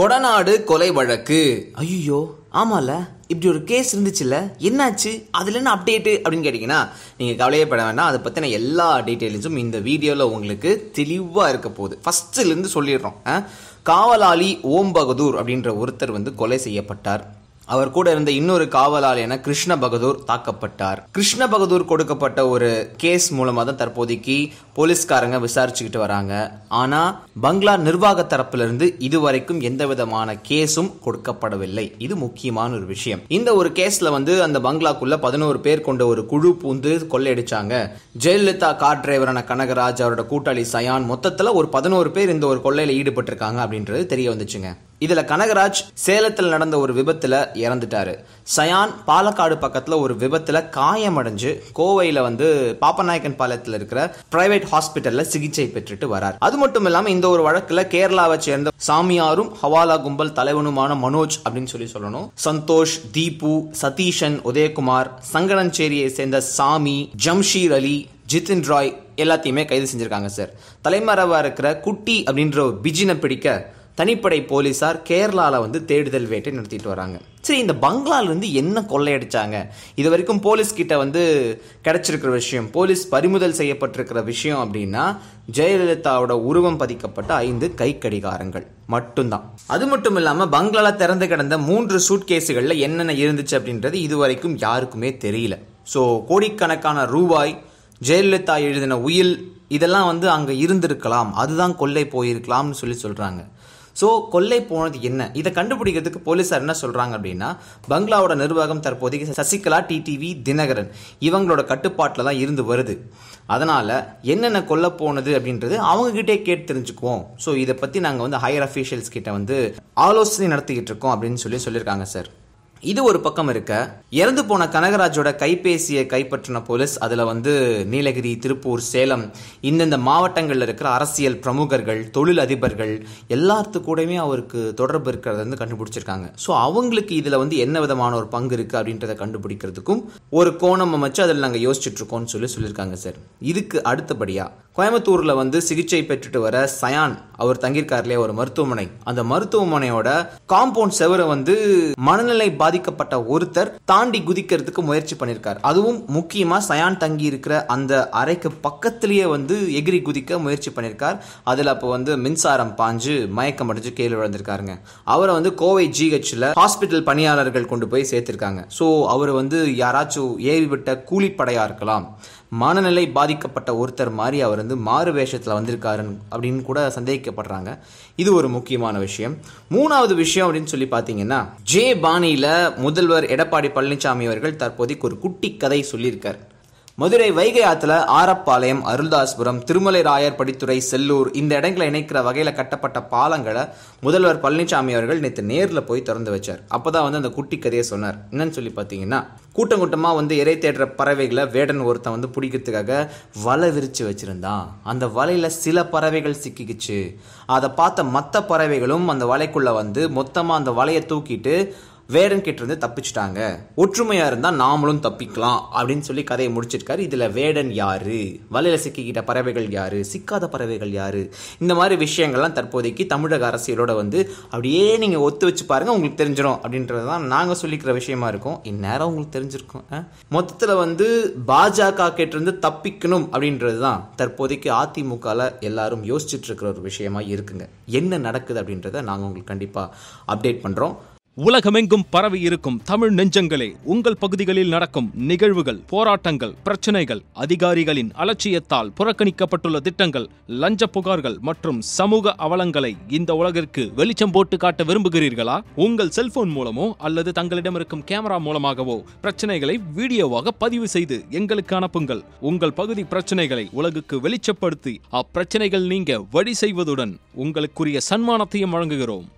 கொடநாடு கொலை வழக்கு ஐயோ ஆமால இப்படி ஒரு கேஸ் இருந்துச்சுல்ல என்னாச்சு அதில் என்ன அப்டேட்டு அப்படின்னு கேட்டீங்கன்னா நீங்கள் கவலையே பட வேண்டாம் அதை பற்றின எல்லா டீட்டெயில்ஸும் இந்த வீடியோவில் உங்களுக்கு தெளிவாக இருக்க போகுது ஃபஸ்ட்டுலேருந்து சொல்லிடுறோம் காவலாளி ஓம் பகதூர் அப்படின்ற ஒருத்தர் வந்து கொலை செய்யப்பட்டார் அவர் கூட இருந்த இன்னொரு என கிருஷ்ண பகதூர் தாக்கப்பட்டார் கிருஷ்ண பகதூர் கொடுக்கப்பட்ட ஒரு கேஸ் மூலமாக தான் தற்போதைக்கு போலீஸ்காரங்க விசாரிச்சுக்கிட்டு வராங்க ஆனால் பங்களா நிர்வாக இருந்து இதுவரைக்கும் எந்த விதமான கேஸும் கொடுக்கப்படவில்லை இது முக்கியமான ஒரு விஷயம் இந்த ஒரு கேஸ்ல வந்து அந்த பங்களாக்குள்ள பதினோரு பேர் கொண்ட ஒரு குழு பூந்து கொள்ளையடிச்சாங்க ஜெயலலிதா கார் டிரைவரான கனகராஜ் அவரோட கூட்டாளி சயான் மொத்தத்தில் ஒரு பதினோரு பேர் இந்த ஒரு கொள்ளையில் ஈடுபட்டிருக்காங்க அப்படின்றது தெரிய வந்துச்சுங்க இதில் கனகராஜ் சேலத்தில் நடந்த ஒரு விபத்தில் இறந்துட்டாரு சயான் பாலக்காடு பக்கத்தில் ஒரு விபத்தில் காயமடைஞ்சு கோவையில் வந்து பாப்பநாயக்கன் பாளையத்தில் இருக்கிற பிரைவேட் ஹாஸ்பிட்டலில் சிகிச்சை பெற்றுட்டு வரார் அது மட்டும் இல்லாமல் இந்த ஒரு வழக்கில் கேரளாவை சேர்ந்த சாமியாரும் ஹவாலா கும்பல் தலைவனுமான மனோஜ் அப்படின்னு சொல்லி சொல்லணும் சந்தோஷ் தீபு சதீஷன் உதயகுமார் சங்கடஞ்சேரியை சேர்ந்த சாமி ஜம்ஷீர் அலி ஜித்தின் ராய் எல்லாத்தையுமே கைது செஞ்சிருக்காங்க சார் தலைமறைவா இருக்கிற குட்டி அப்படின்ற ஒரு பிஜினை பிடிக்க தனிப்படை போலீஸார் கேரளாவில் வந்து தேடுதல் வேட்டை நடத்திட்டு வராங்க சரி இந்த பங்களாலேருந்து என்ன கொள்ளையடிச்சாங்க இது வரைக்கும் போலீஸ் கிட்ட வந்து கிடைச்சிருக்கிற விஷயம் போலீஸ் பறிமுதல் செய்யப்பட்டிருக்கிற விஷயம் அப்படின்னா ஜெயலலிதாவோட உருவம் பதிக்கப்பட்ட ஐந்து கை கடிகாரங்கள் மட்டும்தான் அது மட்டும் இல்லாமல் பங்களால திறந்து கிடந்த மூன்று சூட்கேஸுகளில் என்னென்ன இருந்துச்சு அப்படின்றது இது வரைக்கும் யாருக்குமே தெரியல ஸோ கோடிக்கணக்கான ரூபாய் ஜெயலலிதா எழுதின உயில் இதெல்லாம் வந்து அங்கே இருந்திருக்கலாம் அதுதான் கொள்ளை போயிருக்கலாம்னு சொல்லி சொல்கிறாங்க ஸோ கொள்ளை போனது என்ன இதை கண்டுபிடிக்கிறதுக்கு போலீஸார் என்ன சொல்கிறாங்க அப்படின்னா பங்களாவோட நிர்வாகம் தற்போதைக்கு சசிகலா டிடிவி தினகரன் இவங்களோட கட்டுப்பாட்டில் தான் இருந்து வருது அதனால் என்னென்ன கொல்ல போனது அப்படின்றது அவங்ககிட்டே கேட்டு தெரிஞ்சுக்குவோம் ஸோ இதை பற்றி நாங்கள் வந்து ஹையர் அஃபீஷியல்ஸ் கிட்ட வந்து ஆலோசனை நடத்திக்கிட்டு இருக்கோம் அப்படின்னு சொல்லி சொல்லியிருக்காங்க சார் இது ஒரு பக்கம் இருக்க இறந்து போன கனகராஜோட கைபேசியை கைப்பற்றின போலீஸ் அதில் வந்து நீலகிரி திருப்பூர் சேலம் இந்தந்த மாவட்டங்களில் இருக்கிற அரசியல் பிரமுகர்கள் தொழில் அதிபர்கள் எல்லாத்து கூடயுமே அவருக்கு தொடர்பு இருக்கிறத வந்து கண்டுபிடிச்சிருக்காங்க ஸோ அவங்களுக்கு இதில் வந்து என்ன விதமான ஒரு பங்கு இருக்குது அப்படின்றத கண்டுபிடிக்கிறதுக்கும் ஒரு கோணம் அமைச்சு அதில் நாங்கள் யோசிச்சுட்டு இருக்கோம்னு சொல்லி சொல்லியிருக்காங்க சார் இதுக்கு அடுத்தபடியாக கோயம்புத்தூரில் வந்து சிகிச்சை பெற்றுட்டு வர சயான் அவர் தங்கியிருக்கார் இல்லையா ஒரு மருத்துவமனை அந்த மருத்துவமனையோட காம்பவுண்ட் செவரை வந்து மனநிலை பாதிக்கப்பட்ட ஒருத்தர் தாண்டி குதிக்கிறதுக்கு முயற்சி பண்ணியிருக்கார் அதுவும் முக்கியமா சயான் தங்கி இருக்கிற அந்த அறைக்கு பக்கத்திலேயே வந்து எகிரி குதிக்க முயற்சி பண்ணியிருக்கார் அதில் அப்போ வந்து மின்சாரம் பாஞ்சு மயக்கம் அடைஞ்சு கீழே விழுந்திருக்காருங்க அவரை வந்து கோவை ஜிஹெச்ல ஹாஸ்பிட்டல் பணியாளர்கள் கொண்டு போய் சேர்த்திருக்காங்க ஸோ அவர் வந்து யாராச்சும் ஏவி விட்ட கூலிப்படையா இருக்கலாம் மனநிலை பாதிக்கப்பட்ட ஒருத்தர் மாதிரி அவர் வந்து மாறு வேஷத்தில் வந்திருக்காரு அப்படின்னு கூட சந்தேகிக்கப்படுறாங்க இது ஒரு முக்கியமான விஷயம் மூணாவது விஷயம் அப்படின்னு சொல்லி பார்த்தீங்கன்னா ஜே பாணியில் முதல்வர் எடப்பாடி பழனிசாமி அவர்கள் தற்போதைக்கு ஒரு குட்டி கதை சொல்லியிருக்கார் மதுரை வைகை ஆத்துல ஆரப்பாளையம் அருள்தாஸ்புரம் திருமலை ராயர் படித்துறை செல்லூர் இந்த இடங்களை இணைக்கிற வகையில் கட்டப்பட்ட பாலங்களை முதல்வர் பழனிசாமி அவர்கள் நேற்று நேரில் போய் திறந்து வச்சார் அப்பதான் வந்து அந்த குட்டி கதையை சொன்னார் என்னன்னு சொல்லி பார்த்தீங்கன்னா கூட்டம் கூட்டமாக வந்து இறை தேடுற பறவைகளை வேடன் ஒருத்தன் வந்து பிடிக்கிறதுக்காக வலை விரித்து வச்சுருந்தான் அந்த வலையில் சில பறவைகள் சிக்கிக்குச்சு அதை பார்த்த மற்ற பறவைகளும் அந்த வலைக்குள்ளே வந்து மொத்தமாக அந்த வலையை தூக்கிட்டு வேடன் கிட்டேருந்து தப்பிச்சிட்டாங்க ஒற்றுமையாக இருந்தால் நாமளும் தப்பிக்கலாம் அப்படின்னு சொல்லி கதையை முடிச்சிருக்காரு இதில் வேடன் யார் வலையில் சிக்கிக்கிட்ட பறவைகள் யார் சிக்காத பறவைகள் யார் இந்த மாதிரி விஷயங்கள்லாம் தற்போதைக்கு தமிழக அரசியலோட வந்து அப்படியே நீங்கள் ஒத்து வச்சு பாருங்கள் உங்களுக்கு தெரிஞ்சிடும் அப்படின்றது தான் நாங்கள் சொல்லிக்கிற விஷயமா இருக்கும் இந்நேரம் உங்களுக்கு தெரிஞ்சிருக்கும் மொத்தத்தில் வந்து பாஜக கிட்டேருந்து தப்பிக்கணும் அப்படின்றது தான் தற்போதைக்கு அதிமுகவில் எல்லாரும் யோசிச்சுட்டு இருக்கிற ஒரு விஷயமா இருக்குங்க என்ன நடக்குது அப்படின்றத நாங்கள் உங்களுக்கு கண்டிப்பாக அப்டேட் பண்ணுறோம் உலகமெங்கும் பரவி இருக்கும் தமிழ் நெஞ்சங்களே உங்கள் பகுதிகளில் நடக்கும் நிகழ்வுகள் போராட்டங்கள் பிரச்சனைகள் அதிகாரிகளின் அலட்சியத்தால் புறக்கணிக்கப்பட்டுள்ள திட்டங்கள் லஞ்ச புகார்கள் மற்றும் சமூக அவலங்களை இந்த உலகிற்கு வெளிச்சம் போட்டு காட்ட விரும்புகிறீர்களா உங்கள் செல்போன் மூலமோ அல்லது தங்களிடம் இருக்கும் கேமரா மூலமாகவோ பிரச்சனைகளை வீடியோவாக பதிவு செய்து எங்களுக்கு அனுப்புங்கள் உங்கள் பகுதி பிரச்சனைகளை உலகுக்கு வெளிச்சப்படுத்தி அப்பிரச்சனைகள் நீங்க வழி செய்வதுடன் உங்களுக்குரிய சன்மானத்தையும் வழங்குகிறோம்